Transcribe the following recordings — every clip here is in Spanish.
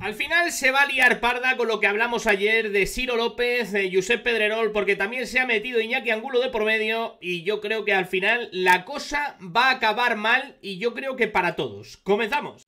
Al final se va a liar parda con lo que hablamos ayer de Ciro López, de Josep Pedrerol, porque también se ha metido Iñaki Angulo de promedio y yo creo que al final la cosa va a acabar mal y yo creo que para todos. ¡Comenzamos!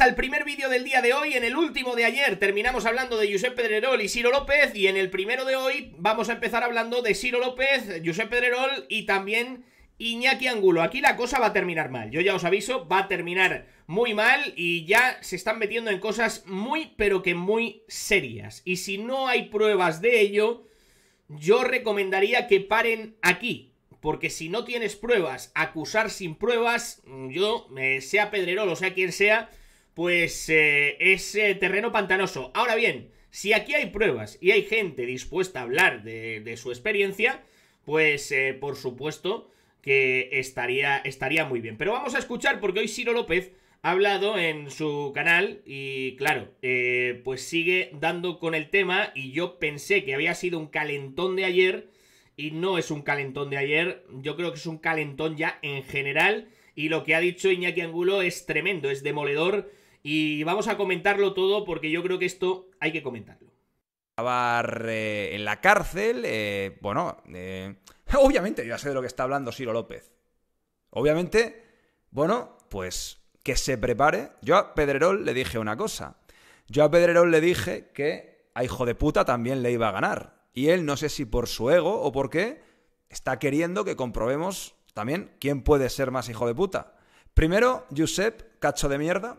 al primer vídeo del día de hoy. En el último de ayer terminamos hablando de Josep Pedrerol y Ciro López. Y en el primero de hoy vamos a empezar hablando de Ciro López, Josep Pedrerol y también Iñaki Angulo. Aquí la cosa va a terminar mal. Yo ya os aviso, va a terminar muy mal y ya se están metiendo en cosas muy, pero que muy serias. Y si no hay pruebas de ello, yo recomendaría que paren aquí. Porque si no tienes pruebas, acusar sin pruebas, yo, eh, sea Pedrerol o sea quien sea, pues eh, es eh, terreno pantanoso. Ahora bien, si aquí hay pruebas y hay gente dispuesta a hablar de, su experiencia, pues eh, por supuesto que estaría, estaría muy bien. Pero vamos a escuchar porque hoy Ciro López ha hablado en su canal y claro, pues sigue dando con el tema y yo pensé que había sido un calentón de ayer y no es un calentón de ayer, yo creo que es un calentón ya en general y lo que ha dicho Iñaki Angulo es tremendo, es demoledor y vamos a comentarlo todo porque yo creo que esto hay que comentarlo. Acabar eh, en la cárcel, eh, bueno, eh, obviamente ya sé de lo que está hablando Ciro López. Obviamente, bueno, pues que se prepare. Yo a Pedrerol le dije una cosa. Yo a Pedrerol le dije que a hijo de puta también le iba a ganar. Y él, no sé si por su ego o por qué, está queriendo que comprobemos también quién puede ser más hijo de puta. Primero, Josep, cacho de mierda,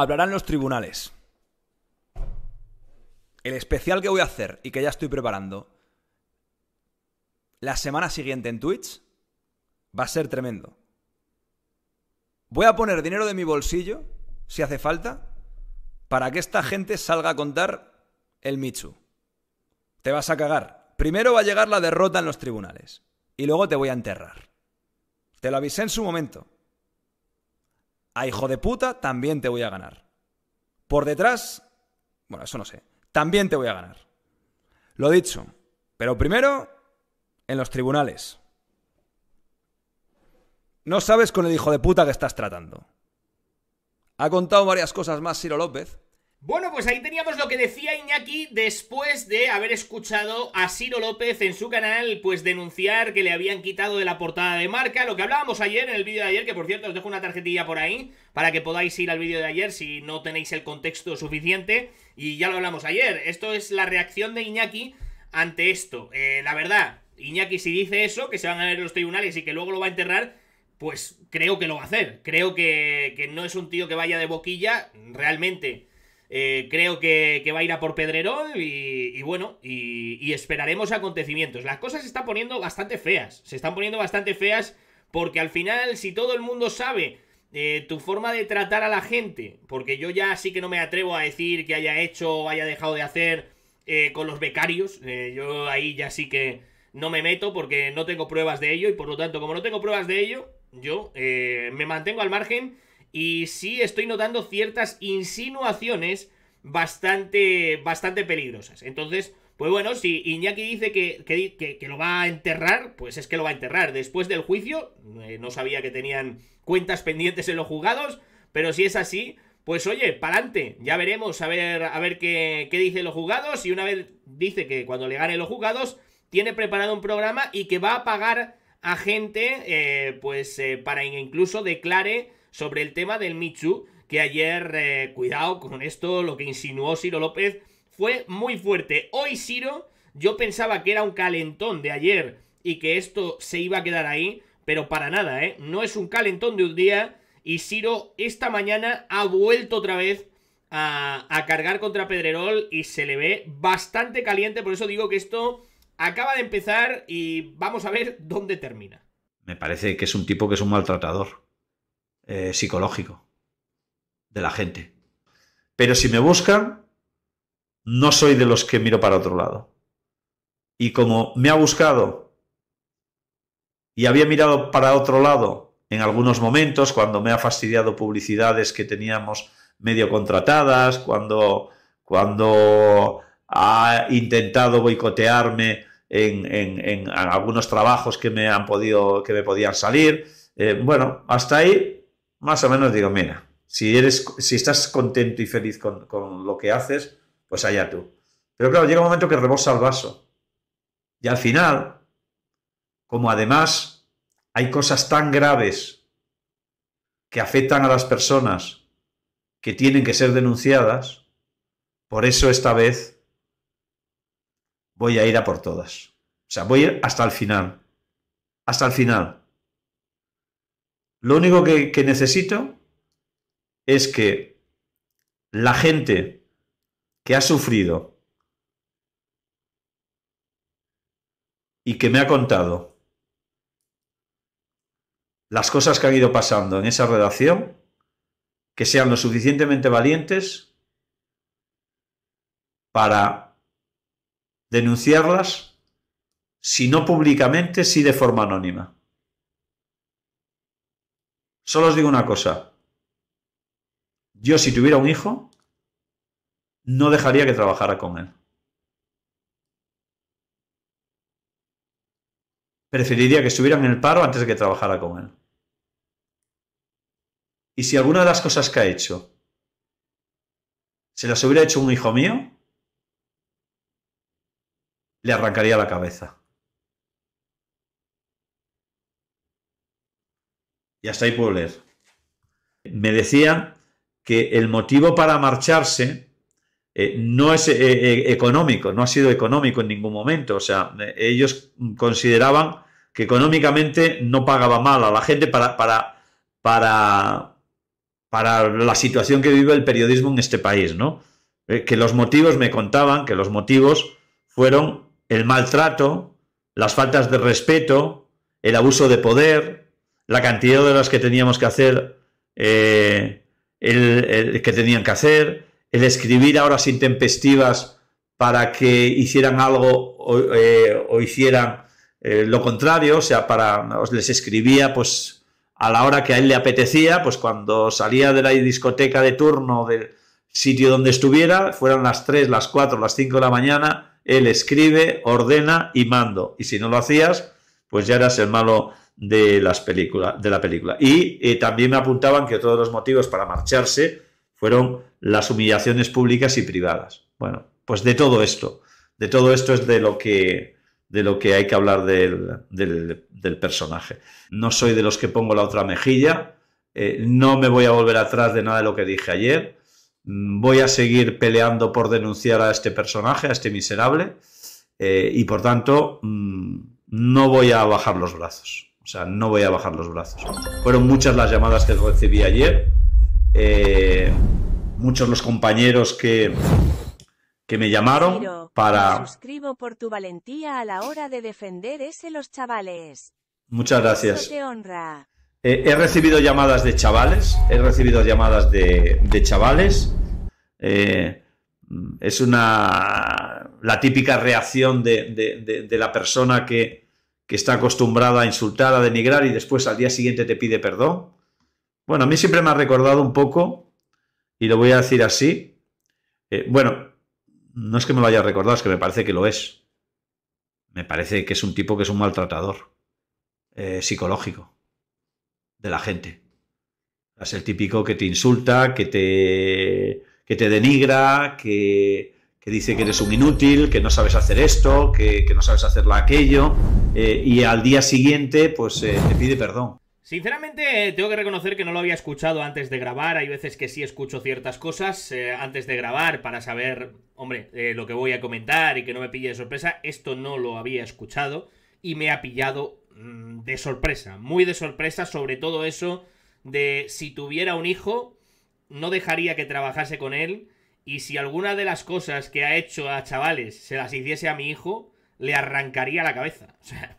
hablarán los tribunales. El especial que voy a hacer y que ya estoy preparando la semana siguiente en Twitch va a ser tremendo. Voy a poner dinero de mi bolsillo, si hace falta, para que esta gente salga a contar el Michu. Te vas a cagar. Primero va a llegar la derrota en los tribunales y luego te voy a enterrar. Te lo avisé en su momento a hijo de puta también te voy a ganar. Por detrás, bueno, eso no sé, también te voy a ganar. Lo dicho, pero primero en los tribunales. No sabes con el hijo de puta que estás tratando. Ha contado varias cosas más Ciro López, bueno, pues ahí teníamos lo que decía Iñaki después de haber escuchado a Ciro López en su canal, pues denunciar que le habían quitado de la portada de marca, lo que hablábamos ayer en el vídeo de ayer, que por cierto os dejo una tarjetilla por ahí para que podáis ir al vídeo de ayer si no tenéis el contexto suficiente, y ya lo hablamos ayer, esto es la reacción de Iñaki ante esto. Eh, la verdad, Iñaki si dice eso, que se van a ver los tribunales y que luego lo va a enterrar, pues creo que lo va a hacer, creo que, que no es un tío que vaya de boquilla, realmente eh, creo que, va a ir a por Pedrerol y, bueno, y, esperaremos acontecimientos. Las cosas se están poniendo bastante feas, se están poniendo bastante feas porque al final si todo el mundo sabe eh, tu forma de tratar a la gente, porque yo ya sí que no me atrevo a decir que haya hecho o haya dejado de hacer eh, con los becarios, yo ahí ya sí que no me meto porque no tengo pruebas de ello y por lo tanto como no tengo pruebas de ello, yo me mantengo al margen. Y sí estoy notando ciertas insinuaciones bastante, bastante peligrosas. Entonces, pues bueno, si Iñaki dice que, que, que, lo va a enterrar, pues es que lo va a enterrar. Después del juicio, eh, no sabía que tenían cuentas pendientes en los juzgados, pero si es así, pues oye, pa'lante, ya veremos a ver, a ver qué, qué dicen los juzgados. Y una vez dice que cuando le gane los juzgados, tiene preparado un programa y que va a pagar a gente, eh, pues eh, para incluso declare sobre el tema del Michu, que ayer, eh, cuidado con esto, lo que insinuó Ciro López fue muy fuerte. Hoy Ciro, yo pensaba que era un calentón de ayer y que esto se iba a quedar ahí, pero para nada, ¿eh? No es un calentón de un día y Ciro esta mañana ha vuelto otra vez a, a, cargar contra Pedrerol y se le ve bastante caliente, por eso digo que esto acaba de empezar y vamos a ver dónde termina. Me parece que es un tipo que es un maltratador. Eh, psicológico de la gente. Pero si me buscan, no soy de los que miro para otro lado. Y como me ha buscado y había mirado para otro lado en algunos momentos, cuando me ha fastidiado publicidades que teníamos medio contratadas, cuando, cuando ha intentado boicotearme en, algunos trabajos que me han podido, que me podían salir. Eh, bueno, hasta ahí más o menos digo, mira, si, eres, si estás contento y feliz con, lo que haces, pues allá tú. Pero claro, llega un momento que rebosa el vaso. Y al final, como además hay cosas tan graves que afectan a las personas que tienen que ser denunciadas, por eso esta vez voy a ir a por todas. O sea, voy hasta el final. Hasta el final. Lo único que, necesito es que la gente que ha sufrido y que me ha contado las cosas que han ido pasando en esa redacción, que sean lo suficientemente valientes para denunciarlas, si no públicamente, si de forma anónima. Solo os digo una cosa. Yo si tuviera un hijo, no dejaría que trabajara con él. Preferiría que estuviera en el paro antes de que trabajara con él. Y si alguna de las cosas que ha hecho se las hubiera hecho un hijo mío, le arrancaría la cabeza. y hasta ahí puedo leer. Me decían... que el motivo para marcharse eh, no es eh, eh, económico, no ha sido económico en ningún momento. O sea, ellos consideraban que económicamente no pagaba mal a la gente para, para, para, para la situación que vive el periodismo en este país, ¿no? que los motivos, me contaban, que los motivos fueron el maltrato, las faltas de respeto, el abuso de poder, la cantidad de horas que teníamos que hacer, eh, el, que tenían que hacer, el escribir a horas intempestivas para que hicieran algo o, eh, hicieran eh, lo contrario, o sea, para les escribía pues a la hora que a él le apetecía, pues cuando salía de la discoteca de turno del sitio donde estuviera, fueran las 3, las 4, las 5 de la mañana, él escribe, ordena y mando. Y si no lo hacías, pues ya eras el malo de, las películas, de la película. Y eh, también me apuntaban que todos los motivos para marcharse fueron las humillaciones públicas y privadas. Bueno, pues de todo esto, de todo esto es de lo que, de lo que hay que hablar del, del, personaje. No soy de los que pongo la otra mejilla, eh, no me voy a volver atrás de nada de lo que dije ayer, voy a seguir peleando por denunciar a este personaje, a este miserable, eh, y por tanto mm, no voy a bajar los brazos. O sea, no voy a bajar los brazos. Fueron muchas las llamadas que recibí ayer. Eh, muchos los compañeros que, que me llamaron para... suscribo por tu valentía a la hora de defender ese los chavales. Muchas gracias. Eh, he recibido llamadas de chavales, he recibido llamadas de, chavales. Eh, es una... la típica reacción de, de la persona que, que está acostumbrada a insultar, a denigrar y después al día siguiente te pide perdón. Bueno, a mí siempre me ha recordado un poco, y lo voy a decir así, eh, bueno, no es que me lo haya recordado, es que me parece que lo es. Me parece que es un tipo que es un maltratador eh, psicológico de la gente. Es el típico que te insulta, que te, que te denigra, que, que dice que eres un inútil, que no sabes hacer esto, que, no sabes hacerlo aquello, eh, y al día siguiente pues eh, te pide perdón. Sinceramente, eh, tengo que reconocer que no lo había escuchado antes de grabar. Hay veces que sí escucho ciertas cosas antes de grabar para saber, hombre, lo que voy a comentar y que no me pille de sorpresa. Esto no lo había escuchado y me ha pillado mm, de sorpresa, muy de sorpresa, sobre todo eso de si tuviera un hijo, no dejaría que trabajase con él y si alguna de las cosas que ha hecho a chavales se las hiciese a mi hijo, le arrancaría la cabeza. O sea,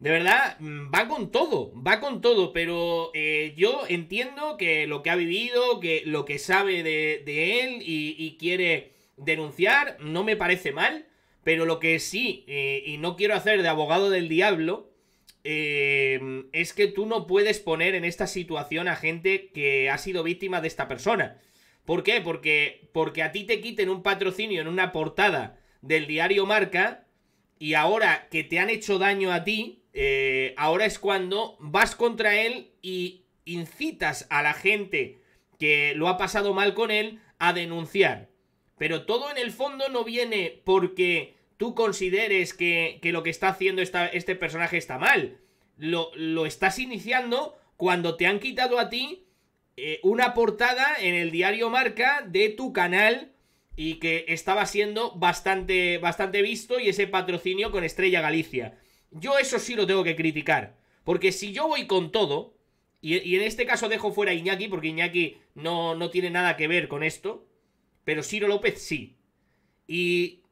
de verdad, mm, va con todo, va con todo, pero eh, yo entiendo que lo que ha vivido, que lo que sabe de, él y, quiere denunciar, no me parece mal, pero lo que sí, eh, y no quiero hacer de abogado del diablo, eh, es que tú no puedes poner en esta situación a gente que ha sido víctima de esta persona. ¿Por qué? Porque, porque a ti te quiten un patrocinio en una portada del diario Marca y ahora que te han hecho daño a ti, eh, ahora es cuando vas contra él y incitas a la gente que lo ha pasado mal con él a denunciar. Pero todo en el fondo no viene porque tú consideres que, lo que está haciendo este personaje está mal. lo estás iniciando cuando te han quitado a ti eh, una portada en el diario Marca de tu canal y que estaba siendo bastante, bastante visto y ese patrocinio con Estrella Galicia. Yo eso sí lo tengo que criticar, porque si yo voy con todo, y, en este caso dejo fuera a Iñaki, porque Iñaki no, no tiene nada que ver con esto, pero Ciro López sí. Y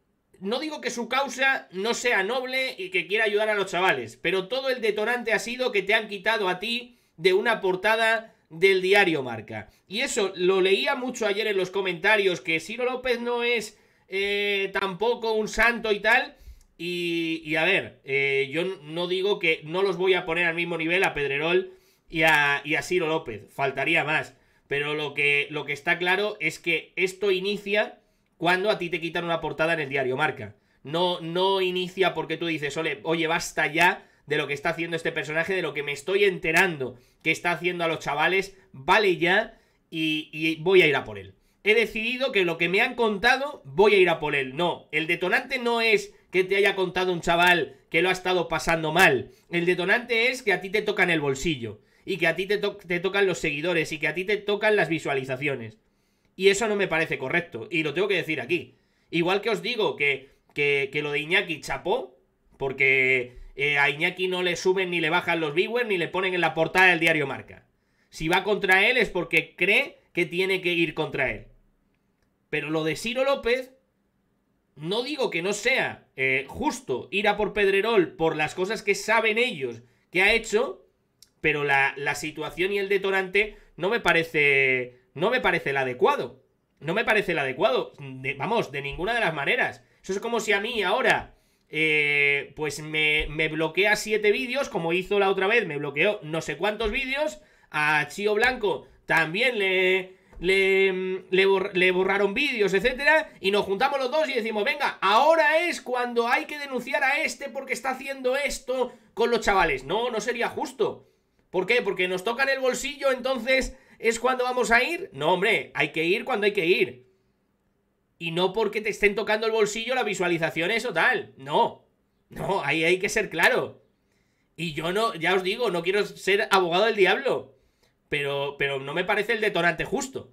no digo que su causa no sea noble y que quiera ayudar a los chavales, pero todo el detonante ha sido que te han quitado a ti de una portada del diario Marca. Y eso lo leía mucho ayer en los comentarios, que Ciro López no es eh, tampoco un santo y tal. Y, a ver, eh, yo no digo que no los voy a poner al mismo nivel a Pedrerol y a, y a Ciro López, faltaría más. Pero lo que, lo que está claro es que esto inicia cuando a ti te quitan una portada en el diario Marca. No, no inicia porque tú dices, oye, basta ya de lo que está haciendo este personaje, de lo que me estoy enterando que está haciendo a los chavales, vale ya y, voy a ir a por él. He decidido que lo que me han contado, voy a ir a por él. No, el detonante no es que te haya contado un chaval que lo ha estado pasando mal. El detonante es que a ti te tocan el bolsillo y que a ti te, te, tocan los seguidores y que a ti te tocan las visualizaciones. Y eso no me parece correcto, y lo tengo que decir aquí. Igual que os digo que, que, que lo de Iñaki chapó, porque eh, a Iñaki no le suben ni le bajan los viewers ni le ponen en la portada del diario Marca. Si va contra él es porque cree que tiene que ir contra él. Pero lo de Ciro López, no digo que no sea eh, justo ir a por Pedrerol por las cosas que saben ellos que ha hecho, pero la, situación y el detonante no me parece, no me parece el adecuado. No me parece el adecuado, vamos, de ninguna de las maneras. Eso es como si a mí ahora eh, pues me, bloquea siete vídeos, como hizo la otra vez, me bloqueó no sé cuántos vídeos. A Chío Blanco también le, le, borraron vídeos, etcétera, y nos juntamos los dos y decimos, venga, ahora es cuando hay que denunciar a este porque está haciendo esto con los chavales. No, no sería justo. ¿Por qué? Porque nos tocan el bolsillo, entonces es cuando vamos a ir. No, hombre, hay que ir cuando hay que ir. Y no porque te estén tocando el bolsillo la visualización eso tal. No. No, ahí hay que ser claro. Y yo no, ya os digo, no quiero ser abogado del diablo. Pero, pero no me parece el detonante justo.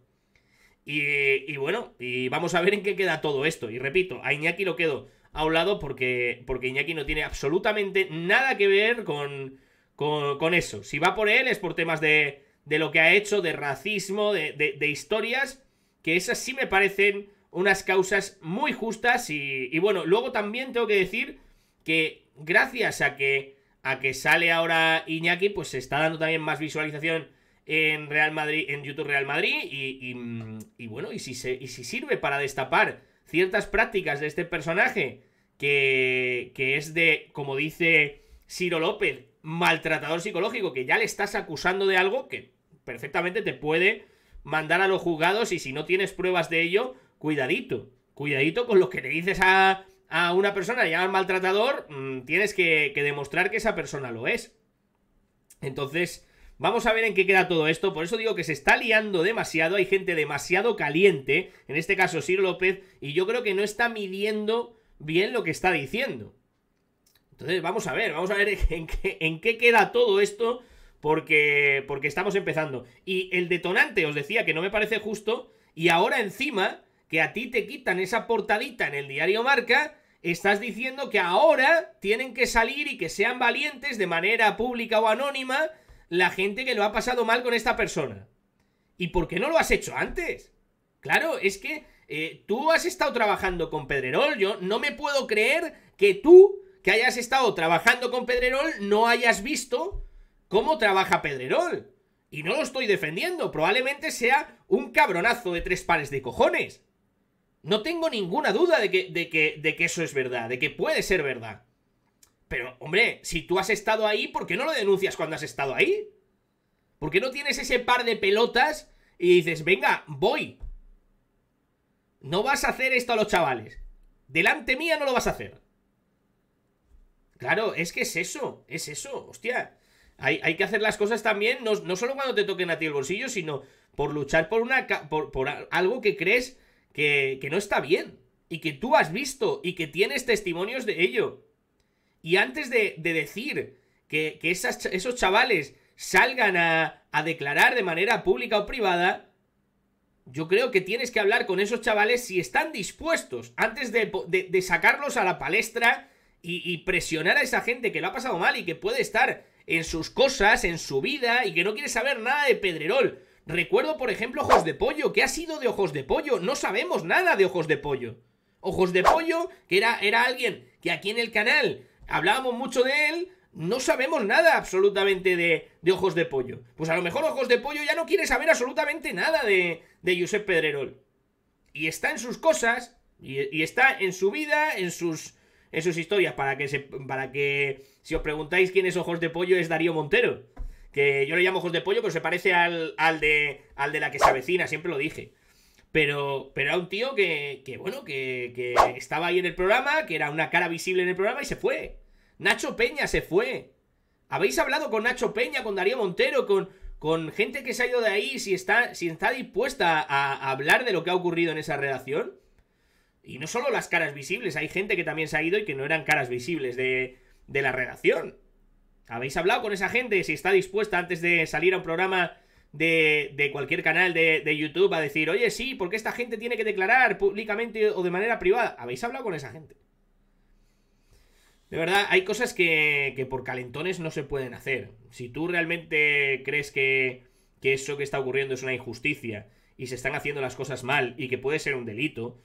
Y, bueno, y vamos a ver en qué queda todo esto. Y repito, a Iñaki lo quedo a un lado porque, porque Iñaki no tiene absolutamente nada que ver con, con, eso. Si va por él es por temas de, de lo que ha hecho, de racismo, de, de, de historias, que esas sí me parecen unas causas muy justas y, bueno, luego también tengo que decir que gracias a que, a que sale ahora Iñaki, pues se está dando también más visualización en Real Madrid, en YouTube Real Madrid y, bueno, y si, y si sirve para destapar ciertas prácticas de este personaje que, que es de, como dice Ciro López, maltratador psicológico, que ya le estás acusando de algo que perfectamente te puede mandar a los juzgados y si no tienes pruebas de ello, cuidadito, cuidadito con lo que le dices a, a una persona ya maltratador, mm, tienes que, que demostrar que esa persona lo es. Entonces, Vamos a ver en qué queda todo esto. Por eso digo que se está liando demasiado. Hay gente demasiado caliente. En este caso, Sir López. Y yo creo que no está midiendo bien lo que está diciendo. Entonces, vamos a ver. Vamos a ver en qué, en qué queda todo esto. Porque, porque estamos empezando. Y el detonante, os decía que no me parece justo. Y ahora encima que a ti te quitan esa portadita en el diario Marca, estás diciendo que ahora tienen que salir y que sean valientes de manera pública o anónima la gente que lo ha pasado mal con esta persona. ¿Y por qué no lo has hecho antes? Claro, es que eh, tú has estado trabajando con Pedrerol, yo no me puedo creer que tú, que hayas estado trabajando con Pedrerol, no hayas visto cómo trabaja Pedrerol. Y no lo estoy defendiendo, probablemente sea un cabronazo de tres pares de cojones. No tengo ninguna duda de que, de que, de que eso es verdad, de que puede ser verdad. Pero, hombre, si tú has estado ahí, ¿por qué no lo denuncias cuando has estado ahí? ¿Por qué no tienes ese par de pelotas y dices, venga, voy? No vas a hacer esto a los chavales. Delante mía no lo vas a hacer. Claro, es que es eso, es eso, hostia. Hay, hay que hacer las cosas también, no, solo cuando te toquen a ti el bolsillo, sino por luchar por, una, por, por algo que crees que, no está bien y que tú has visto y que tienes testimonios de ello. Y antes de, decir que, esos chavales salgan a, a declarar de manera pública o privada, yo creo que tienes que hablar con esos chavales si están dispuestos antes de, de, sacarlos a la palestra y, y, presionar a esa gente que lo ha pasado mal y que puede estar en sus cosas, en su vida y que no quiere saber nada de Pedrerol. Recuerdo, por ejemplo, Ojos de Pollo. ¿Qué ha sido de Ojos de Pollo? No sabemos nada de Ojos de Pollo. Ojos de Pollo, que era, era alguien que aquí en el canal hablábamos mucho de él, no sabemos nada absolutamente de, de, Ojos de Pollo. Pues a lo mejor Ojos de Pollo ya no quiere saber absolutamente nada de, de Josep Pedrerol. Y está en sus cosas, y, y, está en su vida, en sus, en sus historias, para que, se, para que si os preguntáis quién es Ojos de Pollo es Darío Montero. Que yo le llamo ojos de pollo, pero se parece al, de, al de la que se avecina, siempre lo dije. Pero, pero era un tío que, bueno, que, estaba ahí en el programa, que era una cara visible en el programa y se fue. Nacho Peña se fue. ¿Habéis hablado con Nacho Peña, con Darío Montero, con, con gente que se ha ido de ahí, si está, dispuesta a, hablar de lo que ha ocurrido en esa redacción? Y no solo las caras visibles, hay gente que también se ha ido y que no eran caras visibles de, de la redacción. ¿Habéis hablado con esa gente? Si está dispuesta antes de salir a un programa de, cualquier canal de, YouTube a decir, oye, sí, porque esta gente tiene que declarar públicamente o de manera privada. ¿Habéis hablado con esa gente? De verdad, hay cosas que, por calentones no se pueden hacer. Si tú realmente crees que, eso que está ocurriendo es una injusticia y se están haciendo las cosas mal y que puede ser un delito,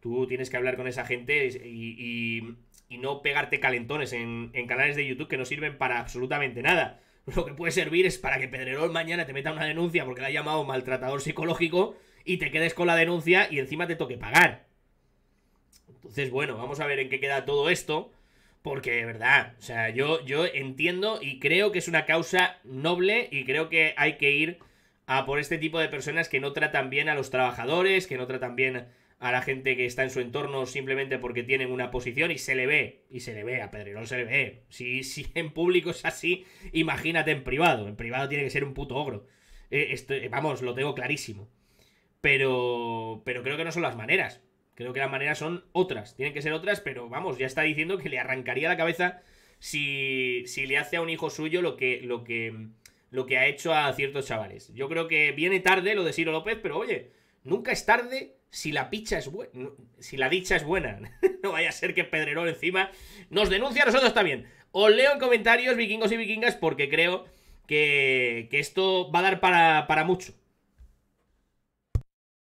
tú tienes que hablar con esa gente y, y no pegarte calentones en, canales de YouTube que no sirven para absolutamente nada. Lo que puede servir es para que Pedrerol mañana te meta una denuncia porque la ha llamado maltratador psicológico y te quedes con la denuncia y encima te toque pagar. Entonces, bueno, vamos a ver en qué queda todo esto. Porque, de verdad, o sea, yo, yo entiendo y creo que es una causa noble y creo que hay que ir a por este tipo de personas que no tratan bien a los trabajadores, que no tratan bien a la gente que está en su entorno simplemente porque tienen una posición y se le ve, y se le ve, a Pedrerón se le ve. Si, en público es así, imagínate en privado. En privado tiene que ser un puto ogro. Eh, eh, vamos, lo tengo clarísimo. Pero, pero creo que no son las maneras. Creo que las maneras son otras. Tienen que ser otras, pero vamos, ya está diciendo que le arrancaría la cabeza si, si le hace a un hijo suyo lo que, lo, que, lo que ha hecho a ciertos chavales. Yo creo que viene tarde lo de Ciro López, pero oye, nunca es tarde si la picha es buena. Si la dicha es buena. no vaya a ser que Pedrerol encima nos denuncia a nosotros también. Os leo en comentarios, vikingos y vikingas, porque creo que, esto va a dar para, para mucho.